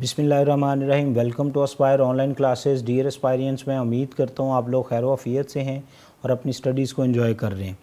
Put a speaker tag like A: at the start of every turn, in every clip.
A: बिसमीम welcome to Aspire online classes dear Aspirians मैं उम्मीद करता हूँ आप लोग खैर वफ़ीत से हैं और अपनी स्टडीज़ को इन्जॉय कर रहे हैं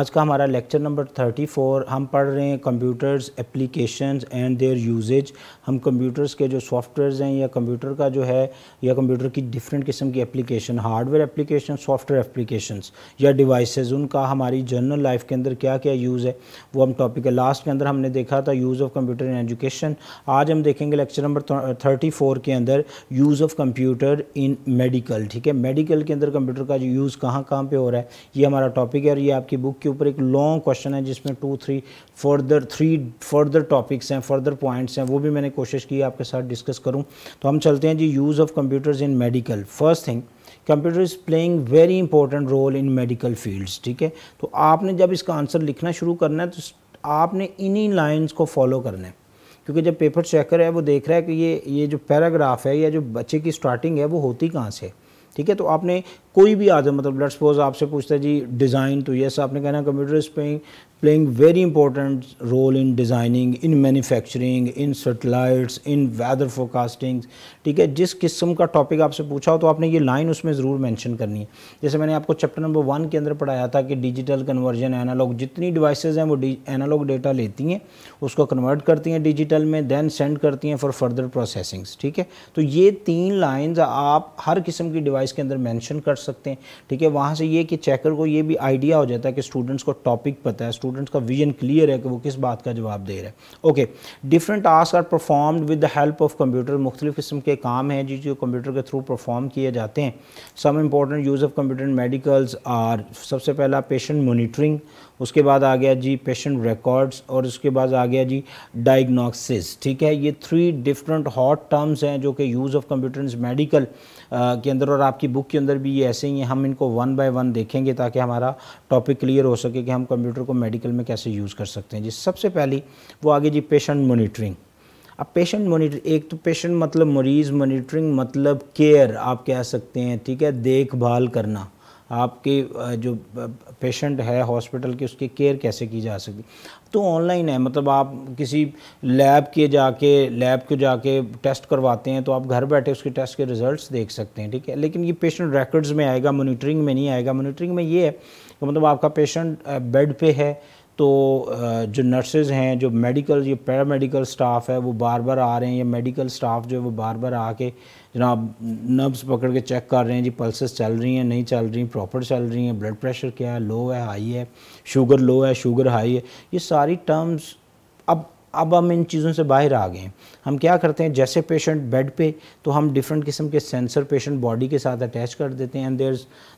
A: आज का हमारा लेक्चर नंबर थर्टी फोर हम पढ़ रहे हैं computers applications and their uses हम कंप्यूटर्स के जो सॉफ्टवेयर्स हैं या कंप्यूटर का जो है या कंप्यूटर की डिफरेंट किस्म की application hardware application software applications या डिवाइस उनका हमारी जर्नल लाइफ के अंदर क्या क्या यूज़ है वो हम टॉपिक है लास्ट के अंदर हमने देखा था use of computer in education आज हम देखेंगे लेक्चर नंबर थर्टी फोर के अंदर use of computer in medical ठीक है मेडिकल के अंदर कंप्यूटर का यूज़ कहाँ कहाँ पर हो रहा है ये हमारा टॉपिक है और ये आपकी बुक के ऊपर एक लॉन्ग क्वेश्चन है जिसमें two three further three further topics हैं फर्दर पॉइंट्स हैं वो भी मैंने कोशिश की आपके साथ डिस्कस करूँ तो हम चलते हैं जी use of computers in medical first thing computer is playing very important role in medical fields ठीक है तो आपने जब इसका आंसर लिखना शुरू करना है तो आपने इन्हीं लाइंस को फॉलो करना है क्योंकि जब पेपर चेकर है वो देख रहा है कि ये ये जो पैराग्राफ है या जो बच्चे की स्टार्टिंग है वो होती कहाँ से ठीक है तो आपने कोई भी आ मतलब लेट्स सपोज आपसे पूछता है जी डिज़ाइन तो यस आपने कहना computer is playing playing very important role in designing in manufacturing in satellites in weather forecasting ठीक है जिस किस्म का टॉपिक आपसे पूछा हो तो आपने ये लाइन उसमें ज़रूर मैंशन करनी है जैसे मैंने आपको चैप्टर नंबर वन के अंदर पढ़ाया था कि डिजिटल कन्वर्जन एनालॉग जितनी डिवाइस हैं वो एनालॉग डेटा लेती हैं उसको कन्वर्ट करती हैं डिजिटल में देन सेंड करती हैं फॉर फर्दर प्रोसेसिंग्स ठीक है तो ये तीन लाइन्स आप हर किस्म की डिवाइस के अंदर मैंशन कर सकते हैं ठीक है वहाँ से ये कि चेकर को ये भी आइडिया हो जाता है कि स्टूडेंट्स को टॉपिक पता है स्टूडेंट्स का विजन क्लियर है कि वो किस बात का जवाब दे रहा है okay different task are performed with the help of computer मुख्तलिफ किस्म के काम हैं जो कंप्यूटर के थ्रू परफॉर्म किए जाते हैं some important use of computer medicals are सबसे पहला पेशेंट मोनिटरिंग उसके बाद आ गया जी पेशेंट रिकॉर्ड्स और उसके बाद आ गया जी डायग्नोसिस ठीक है ये थ्री डिफरेंट हॉट टर्म्स हैं जो कि यूज़ ऑफ कंप्यूटर मेडिकल के अंदर और आपकी बुक के अंदर भी ये ऐसे ही हैं हम इनको वन बाय वन देखेंगे ताकि हमारा टॉपिक क्लियर हो सके कि हम कंप्यूटर को मेडिकल में कैसे यूज़ कर सकते हैं जी सबसे पहली वो आगे जी पेशेंट मोनिटरिंग अब पेशेंट मोनिटर एक तो पेशेंट मतलब मरीज़ मोनिटरिंग मतलब केयर आप कह सकते हैं ठीक है देखभाल करना आपके जो पेशेंट है हॉस्पिटल के उसकी केयर कैसे की जा सकती तो ऑनलाइन है मतलब आप किसी लैब के जाके लैब को जाके टेस्ट करवाते हैं तो आप घर बैठे उसके टेस्ट के रिजल्ट्स देख सकते हैं ठीक है लेकिन ये पेशेंट रिकॉर्ड्स में आएगा मोनिटरिंग में नहीं आएगा मोनिटरिंग में ये है कि मतलब आपका पेशेंट बेड पे है तो जो नर्सेज हैं जो मेडिकल ये पैरामेडिकल स्टाफ है वो बार बार आ रहे हैं या मेडिकल स्टाफ जो है वो बार बार आके जनाब नर्व्स पकड़ के चेक कर रहे हैं जी पल्सेस चल रही हैं नहीं चल रही प्रॉपर चल रही हैं ब्लड प्रेशर क्या है लो है हाई है शुगर लो है शुगर हाई है ये सारी टर्म्स अब अब हम इन चीज़ों से बाहर आ गए हैं हम क्या करते हैं जैसे पेशेंट बेड पे तो हम डिफरेंट किस्म के सेंसर पेशेंट बॉडी के साथ अटैच कर देते हैं and there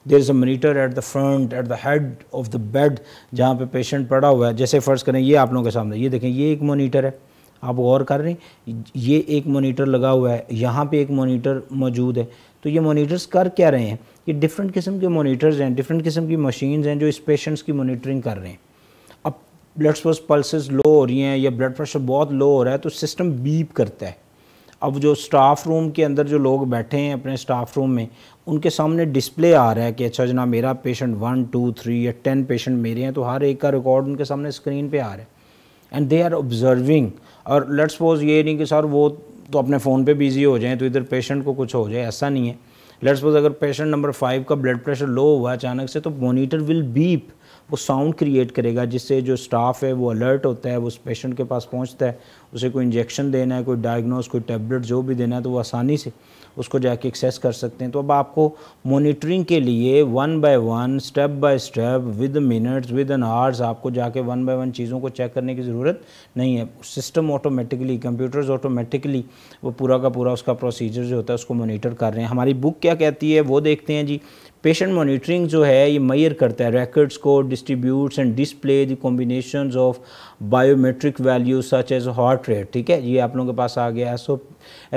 A: there is a monitor at the front at the head of the bed जहाँ पे पेशेंट पड़ा हुआ है जैसे फ़र्ज़ करें ये आप लोगों के सामने ये देखें ये एक मोनीटर है आप गौर कर रहे हैं ये एक मोनीटर लगा हुआ है यहाँ पे एक मोनीटर मौजूद है तो ये मोनीटर्स कर क्या रहे हैं ये डिफरेंट किस्म के मोनीटर्स हैं डिफरेंट किस्म की मशीन्स हैं जो इस पेशेंट्स की मोनीटरिंग कर रहे हैं अब ब्लड फर्स्ट पल्सेस लो हो रही हैं या ब्लड प्रेशर बहुत लो हो रहा है तो सिस्टम बीप करता है अब जो स्टाफ रूम के अंदर जो लोग बैठे हैं अपने स्टाफ रूम में उनके सामने डिस्प्ले आ रहा है कि अच्छा जना मेरा पेशेंट वन टू थ्री या टेन पेशेंट मेरे हैं तो हर एक का रिकॉर्ड उनके सामने स्क्रीन पे आ रहा है एंड दे आर ऑब्जर्विंग और लेट्स सपोज ये नहीं कि सर वो तो अपने फ़ोन पे बिज़ी हो जाएं तो इधर पेशेंट को कुछ हो जाए ऐसा नहीं है लेट्स सपोज अगर पेशेंट नंबर फाइव का ब्लड प्रेशर लो हुआ अचानक से तो मोनीटर विल बीप वो साउंड क्रिएट करेगा जिससे जो स्टाफ है वो अलर्ट होता है वो उस पेशेंट के पास पहुंचता है उसे कोई इंजेक्शन देना है कोई डायग्नोस कोई टैबलेट जो भी देना है तो वो आसानी से उसको जाके एक्सेस कर सकते हैं तो अब आपको मॉनिटरिंग के लिए one by one step by step with minutes within hours आपको जाके वन बाय वन चीज़ों को चेक करने की ज़रूरत नहीं है सिस्टम ऑटोमेटिकली कंप्यूटर्स ऑटोमेटिकली वो पूरा का पूरा उसका प्रोसीजर जो होता है उसको मोनीटर कर रहे हैं हमारी बुक क्या कहती है वो देखते हैं जी पेशेंट मॉनिटरिंग जो है ये मैयर करता है रिकॉर्ड्स को distributes and display the combination of biometric value such as heart rate ठीक है ये आप लोगों के पास आ गया सो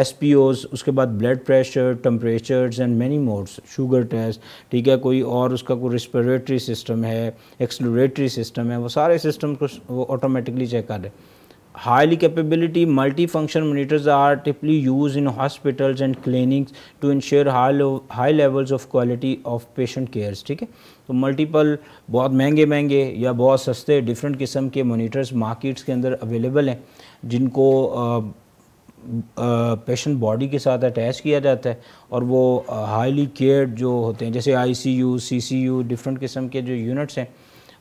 A: एस पी ओज उसके बाद blood pressure temperatures and many modes sugar test ठीक है कोई और उसका कोई रिस्परेटरी सिस्टम है एक्सलोरेटरी सिस्टम है वो सारे सिस्टम को वो ऑटोमेटिकली चेक कर रहे हैं highly capability multifunction monitors are typically used in hospitals and clinics to ensure high low, high levels of quality of patient cares ठीक है तो मल्टीपल बहुत mehenge महंगे या बहुत सस्ते डिफरेंट किस्म के मोनीटर्स मार्केट्स के अंदर अवेलेबल हैं जिनको पेशेंट बॉडी के साथ अटैच किया जाता है और वो हाईली केयर्ड जो होते हैं जैसे आईसीयू सीसीयू डिफरेंट किस्म के जो यूनिट्स हैं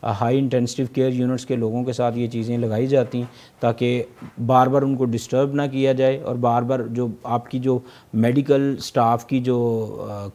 A: हाई इंटेंसिव केयर यूनिट्स के लोगों के साथ ये चीज़ें लगाई जाती हैं ताकि बार बार उनको डिस्टर्ब ना किया जाए और बार बार जो आपकी जो मेडिकल स्टाफ की जो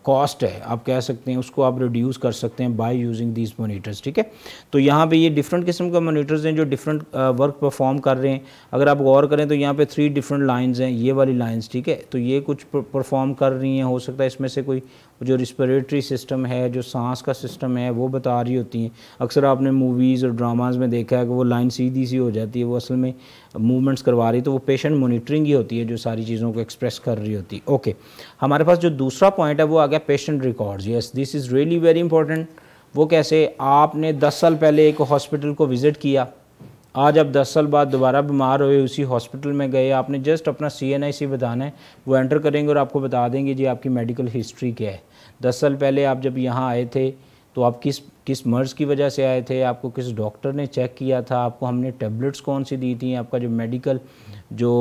A: कॉस्ट है आप कह सकते हैं उसको आप रिड्यूस कर सकते हैं बाय यूजिंग दीज मोनीटर्स ठीक है तो यहाँ पे ये डिफरेंट किस्म का मोनीटर्स हैं जो डिफरेंट वर्क परफॉर्म कर रहे हैं अगर आप गौर करें तो यहाँ पर थ्री डिफरेंट लाइन्स हैं ये वाली लाइन्स ठीक है तो ये कुछ परफॉर्म कर रही हैं हो सकता है इसमें से कोई जो रिस्परेटरी सिस्टम है जो सांस का सिस्टम है वो बता रही होती हैं अक्सर आपने मूवीज़ और ड्रामाज़ में देखा है कि वो लाइन सीधी सी हो जाती है वो असल में मूवमेंट्स करवा रही तो वो पेशेंट मोनिटरिंग ही होती है जो सारी चीज़ों को एक्सप्रेस कर रही होती है ओके हमारे पास जो दूसरा पॉइंट है वो आ गया patient records yes this is really very important वो कैसे आपने दस साल पहले एक हॉस्पिटल को विज़िट किया आज आप दस साल बाद दोबारा बीमार हुए उसी हॉस्पिटल में गए आपने जस्ट अपना सी एन आई सी बताना है वो एंटर करेंगे और आपको बता देंगे जी आपकी मेडिकल हिस्ट्री क्या है दस साल पहले आप जब यहाँ आए थे तो आप किस किस मर्ज़ की वजह से आए थे आपको किस डॉक्टर ने चेक किया था आपको हमने टेबलेट्स कौन सी दी थी आपका जो मेडिकल जो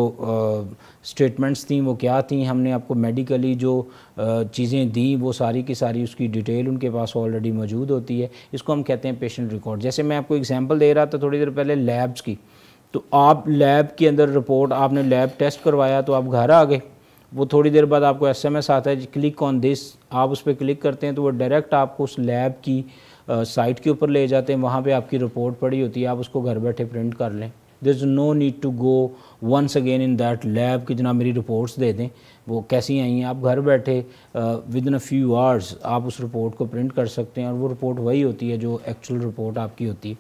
A: स्टेटमेंट्स थी वो क्या थी हमने आपको मेडिकली जो चीज़ें दी वो सारी की सारी उसकी डिटेल उनके पास ऑलरेडी मौजूद होती है इसको हम कहते हैं पेशेंट रिकॉर्ड जैसे मैं आपको एग्जाम्पल दे रहा था थोड़ी देर पहले लैब्स की तो आप लैब के अंदर रिपोर्ट आपने लैब टेस्ट करवाया तो आप घर आ गए वो थोड़ी देर बाद आपको एसएमएस आता है क्लिक ऑन दिस आप उस पर क्लिक करते हैं तो वो डायरेक्ट आपको उस लैब की साइट के ऊपर ले जाते हैं वहाँ पे आपकी रिपोर्ट पड़ी होती है आप उसको घर बैठे प्रिंट कर लें there is no need to go once again in that lab कि जना मेरी रिपोर्ट्स दे दें वो कैसी आई हैं आप घर बैठे within a few hours आप उस रिपोर्ट को प्रिंट कर सकते हैं और वो रिपोर्ट वही होती है जो एक्चुअल रिपोर्ट आपकी होती है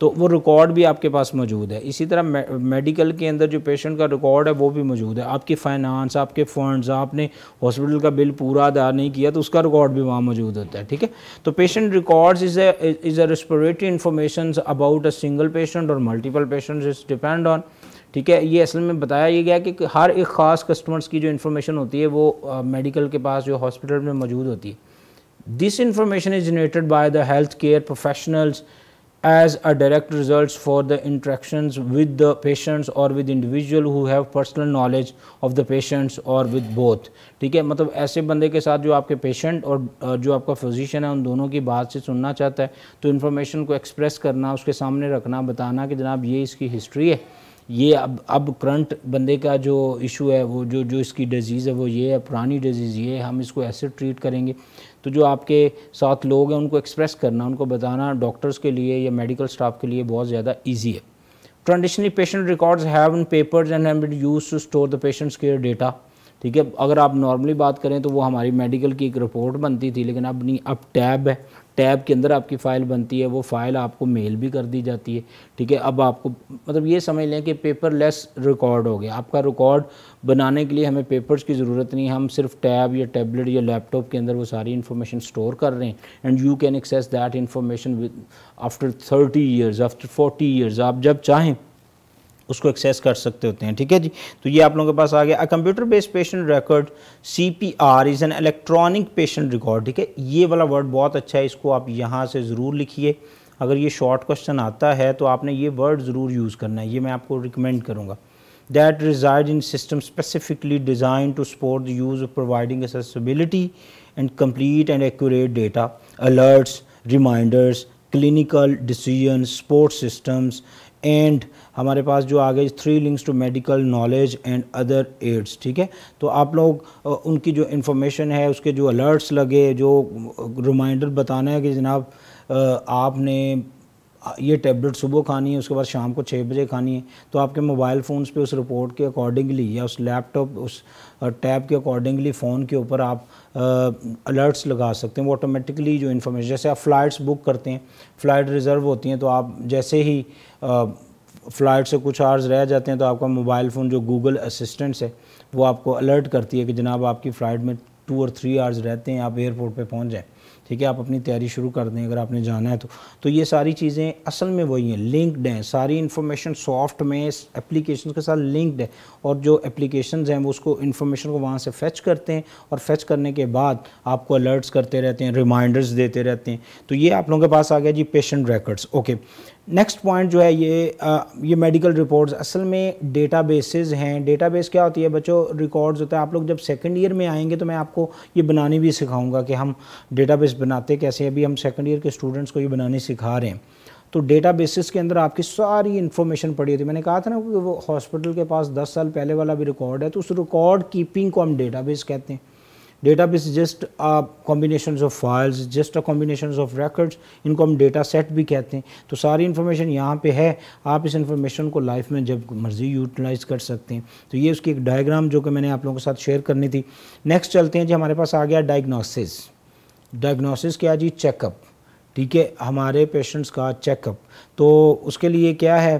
A: तो वो रिकॉर्ड भी आपके पास मौजूद है इसी तरह मेडिकल के अंदर जो पेशेंट का रिकॉर्ड है वो भी मौजूद है आपकी फाइनेंस आपके फंड्स आपने हॉस्पिटल का बिल पूरा अदा नहीं किया तो उसका रिकॉर्ड भी वहाँ मौजूद होता है ठीक है तो patient records is is a respiratory information about a single patient और multiple patient is depend on ठीक है ये असल में बताया ये गया कि हर एक ख़ास कस्टमर्स की जो इन्फॉर्मेशन होती है वो मेडिकल के पास जो हॉस्पिटल में मौजूद होती है this information is generated by the health care professionals as a direct results for the interactions with the patients or with individual who have personal knowledge of the patients or with both ठीक है मतलब ऐसे बंदे के साथ जो आपके patient और जो आपका फिजिशियन है उन दोनों की बात से सुनना चाहता है तो इन्फॉर्मेशन को एक्सप्रेस करना उसके सामने रखना बताना कि जनाब ये इसकी हिस्ट्री है ये अब अब करंट बंदे का जो इशू है वो जो जो इसकी डिजीज़ है वो ये है पुरानी डिजीज़ ये है हम इसको ऐसे ट्रीट करेंगे तो जो आपके साथ लोग हैं उनको एक्सप्रेस करना उनको बताना डॉक्टर्स के लिए या मेडिकल स्टाफ के लिए बहुत ज़्यादा ईजी है traditionally patient records have in papers and have use to store the patients care data ठीक है अगर आप नॉर्मली बात करें तो वो हमारी मेडिकल की एक रिपोर्ट बनती थी लेकिन अब नहीं अब टैब है टैब के अंदर आपकी फ़ाइल बनती है वो फ़ाइल आपको मेल भी कर दी जाती है ठीक है अब आपको मतलब ये समझ लें कि पेपर लेस रिकॉर्ड हो गया आपका रिकॉर्ड बनाने के लिए हमें पेपर्स की ज़रूरत नहीं हम सिर्फ टैब या टैबलेट या लैपटॉप के अंदर वो सारी इन्फॉर्मेशन स्टोर कर रहे हैं and you can access that information with after thirty years after forty years आप जब चाहें उसको एक्सेस कर सकते होते हैं ठीक है जी तो ये आप लोगों के पास आ गया a computer based patient record C P R is an electronic patient record ठीक है ये वाला वर्ड बहुत अच्छा है इसको आप यहाँ से ज़रूर लिखिए अगर ये शॉर्ट क्वेश्चन आता है तो आपने ये वर्ड ज़रूर यूज़ करना है ये मैं आपको रिकमेंड करूँगा that reside in system specifically design to support the use of providing accessibility and complete and accurate data alerts reminders clinical decision support systems and हमारे पास जो आ गई three links to medical knowledge and other aids ठीक है तो आप लोग उनकी जो इन्फॉर्मेशन है उसके जो अलर्ट्स लगे जो रिमाइंडर बताना है कि जनाब आपने ये टैबलेट सुबह खानी है उसके बाद शाम को छः बजे खानी है तो आपके मोबाइल फ़ोन्स पे उस रिपोर्ट के अकॉर्डिंगली या उस लैपटॉप उस टैब के अकॉर्डिंगली फ़ोन के ऊपर आप अलर्ट्स लगा सकते हैं वो ऑटोमेटिकली जो इन्फॉर्मेशन जैसे आप फ़्लाइट्स बुक करते हैं फ़्लाइट रिज़र्व होती हैं तो आप जैसे ही फ़्लाइट से कुछ आवर्स रह जाते हैं तो आपका मोबाइल फ़ोन जो गूगल असिस्टेंट्स है वो आपको अलर्ट करती है कि जनाब आपकी फ़्लाइट में टू और थ्री आवर्स रहते हैं आप एयरपोर्ट पर पहुँच जाएँ ठीक है आप अपनी तैयारी शुरू कर दें अगर आपने जाना है तो तो ये सारी चीज़ें असल में वही हैं लिंक्ड हैं सारी इन्फॉर्मेशन सॉफ्ट में एप्लीकेशन के साथ लिंक्ड है और जो एप्लीकेशन हैं वो उसको इन्फॉर्मेशन को वहाँ से फैच करते हैं और फैच करने के बाद आपको अलर्ट्स करते रहते हैं रिमाइंडर्स देते रहते हैं तो ये आप लोगों के पास आ गया जी patient records okay next point जो है ये आ, ये मेडिकल रिपोर्ट्स असल में डेटाबेसेस हैं डेटाबेस क्या होती है बच्चों रिकॉर्ड्स होते हैं आप लोग जब सेकंड ईयर में आएंगे तो मैं आपको ये बनाने भी सिखाऊंगा कि हम डेटाबेस बनाते कैसे अभी हम सेकंड ईयर के स्टूडेंट्स को ये बनाने सिखा रहे हैं तो डेटा के अंदर आपकी सारी इन्फॉर्मेशन पड़ी होती है मैंने कहा था ना कि वो हॉस्पिटल के पास दस साल पहले वाला भी रिकॉर्ड है तो उस रिकॉर्ड कीपिंग को हम डेटा बेस कहते हैं database just combination of files just a combination of records इनको हम डेटा सेट भी कहते हैं तो सारी इन्फॉर्मेशन यहाँ पे है आप इस इन्फॉर्मेशन को लाइफ में जब मर्जी यूटिलाइज कर सकते हैं तो ये उसकी एक डायग्राम जो कि मैंने आप लोगों के साथ शेयर करनी थी नेक्स्ट चलते हैं जी हमारे पास आ गया डायग्नोसिस डायग्नोसिस क्या जी चेकअप ठीक है हमारे पेशेंट्स का चेकअप तो उसके लिए क्या है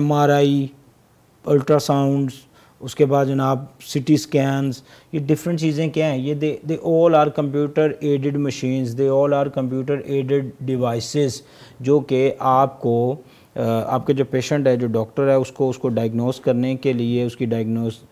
A: एम आर आई अल्ट्रासाउंड्स उसके बाद जनाब सिटी स्कैनस ये डिफरेंट चीज़ें क्या हैं ये they they all are computer aided machines they all are computer aided devices जो कि आपको आपके जो पेशेंट है जो डॉक्टर है उसको उसको डायग्नोस करने के लिए उसकी डायग्नोस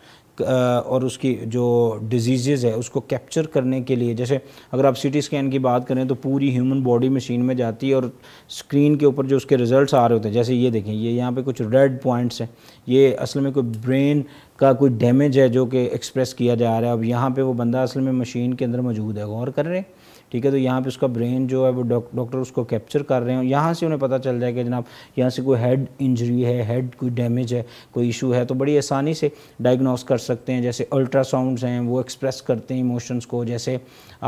A: और उसकी जो डिजीज़ है उसको कैप्चर करने के लिए जैसे अगर आप सीटी स्कैन की बात करें तो पूरी ह्यूमन बॉडी मशीन में जाती है और स्क्रीन के ऊपर जो उसके रिजल्ट्स आ रहे होते हैं जैसे ये देखें ये यहाँ पे कुछ रेड पॉइंट्स हैं ये असल में कोई ब्रेन का कोई डैमेज है जो कि एक्सप्रेस किया जा रहा है अब यहाँ पे वो बंदा असल में मशीन के अंदर मौजूद है गौर कर रहे हैं ठीक है तो यहाँ पे उसका ब्रेन जो है वो डॉक्टर उसको कैप्चर कर रहे हैं यहाँ से उन्हें पता चल जाएगा जनाब यहाँ से कोई हेड इंजरी है हेड कोई डैमेज है कोई इशू है तो बड़ी आसानी से डायग्नोस कर सकते हैं जैसे अल्ट्रासाउंड्स हैं वो एक्सप्रेस करते हैं इमोशंस को जैसे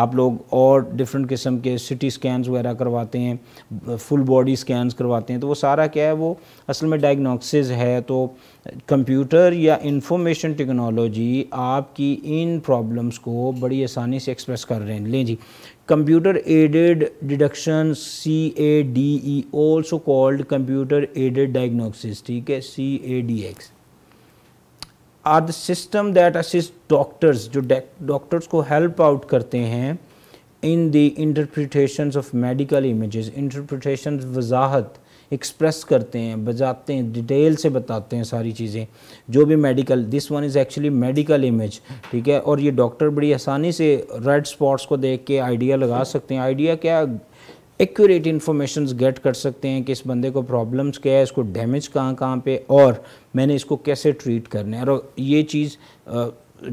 A: आप लोग और डिफरेंट किस्म के सिटी स्कैन वगैरह करवाते हैं फुल बॉडी स्कैन करवाते हैं तो वो सारा क्या है वो असल में डायग्नोसिस है तो कंप्यूटर या इंफॉर्मेशन टेक्नोलॉजी आपकी इन प्रॉब्लम्स को बड़ी आसानी से एक्सप्रेस कर रहे हैं लें जी computer aided deduction C A D E also called computer aided diagnosis ठीक है C A D X are the system that assist doctors जो डॉक्टर्स को हेल्प आउट करते हैं in the interpretation of medical image interpretation वजाहत express करते हैं बजाते हैं डिटेल से बताते हैं सारी चीज़ें जो भी medical this one is actually medical image ठीक है और ये डॉक्टर बड़ी आसानी से रेड स्पॉट्स को देख के आइडिया लगा सकते हैं आइडिया क्या एक्यूरेट इन्फॉर्मेशन गेट कर सकते हैं कि इस बंदे को प्रॉब्लम्स क्या है इसको डैमेज कहाँ कहाँ पे और मैंने इसको कैसे ट्रीट करना है और ये चीज़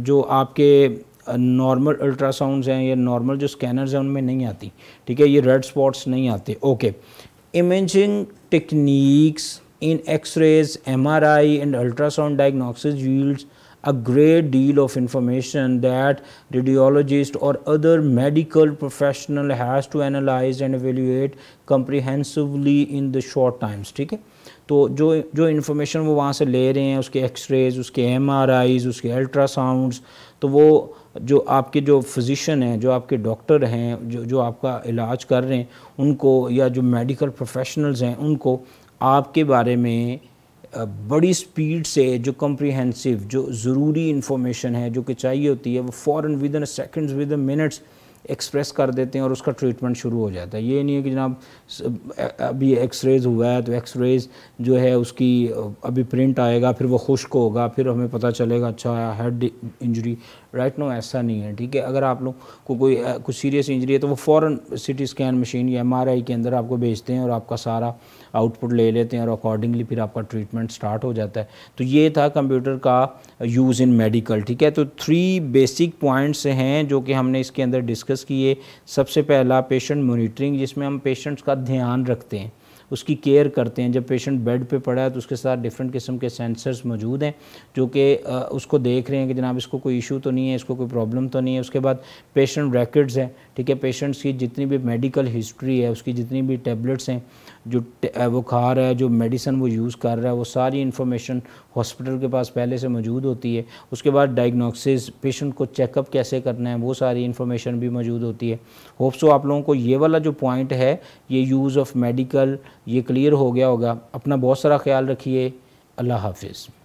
A: जो आपके नॉर्मल अल्ट्रासाउंड्स हैं या नॉर्मल जो स्कैनर्स हैं उनमें नहीं आती ठीक है ये रेड स्पॉट्स नहीं आते okay imaging techniques in x-rays, MRI and ultrasound diagnosis yields a great deal of information that radiologist or other medical professional has to analyze and evaluate comprehensively in the short times theek hai to jo jo information wo wahan se le rahe hain uske x-rays uske mris uske ultrasounds to wo जो आपके जो फिज़िशन हैं जो आपके doctor हैं जो जो आपका इलाज कर रहे हैं उनको या जो मेडिकल प्रोफेशनल्स हैं उनको आपके बारे में बड़ी स्पीड से जो कम्प्रीहेंसिव जो ज़रूरी इन्फॉर्मेशन है जो कि चाहिए होती है वो फ़ौर within seconds within minutes express कर देते हैं और उसका ट्रीटमेंट शुरू हो जाता है ये नहीं है कि जनाब अभी एक्सरेज हुआ है तो एक्सरेज जो है उसकी अभी प्रिंट आएगा फिर वो खुश्क होगा फिर हमें पता चलेगा अच्छा हेड इंजरी राइट नो ऐसा नहीं है ठीक है अगर आप लोग को कोई कुछ सीरियस इंजरी है तो वो फ़ौरन टी स्कैन मशीन या एम के अंदर आपको भेजते हैं और आपका सारा आउटपुट ले लेते हैं और अकॉर्डिंगली फिर आपका ट्रीटमेंट स्टार्ट हो जाता है तो ये था कंप्यूटर का यूज़ इन मेडिकल ठीक है तो थ्री बेसिक पॉइंट्स हैं जो कि हमने इसके अंदर डिस्क डिस्कस किए सबसे पहला पेशेंट मॉनिटरिंग जिसमें हम पेशेंट्स का ध्यान रखते हैं उसकी केयर करते हैं जब पेशेंट बेड पे पड़ा है तो उसके साथ डिफरेंट किस्म के सेंसर्स मौजूद हैं जो कि उसको देख रहे हैं कि जनाब इसको कोई इशू तो नहीं है इसको कोई प्रॉब्लम तो नहीं है उसके बाद पेशेंट रेकर्ड्स हैं ठीक है पेशेंट्स की जितनी भी मेडिकल हिस्ट्री है उसकी जितनी भी टेबलेट्स हैं जो वो खा रहा है जो मेडिसन वो यूज़ कर रहा है वो सारी इन्फॉर्मेशन हॉस्पिटल के पास पहले से मौजूद होती है उसके बाद डायग्नोसिस पेशेंट को चेकअप कैसे करना है वो सारी इन्फॉर्मेशन भी मौजूद होती है होप्सो आप लोगों को ये वाला जो पॉइंट है ये यूज़ ऑफ मेडिकल ये क्लियर हो गया होगा अपना बहुत सारा ख्याल रखिए अल्लाह हाफिज़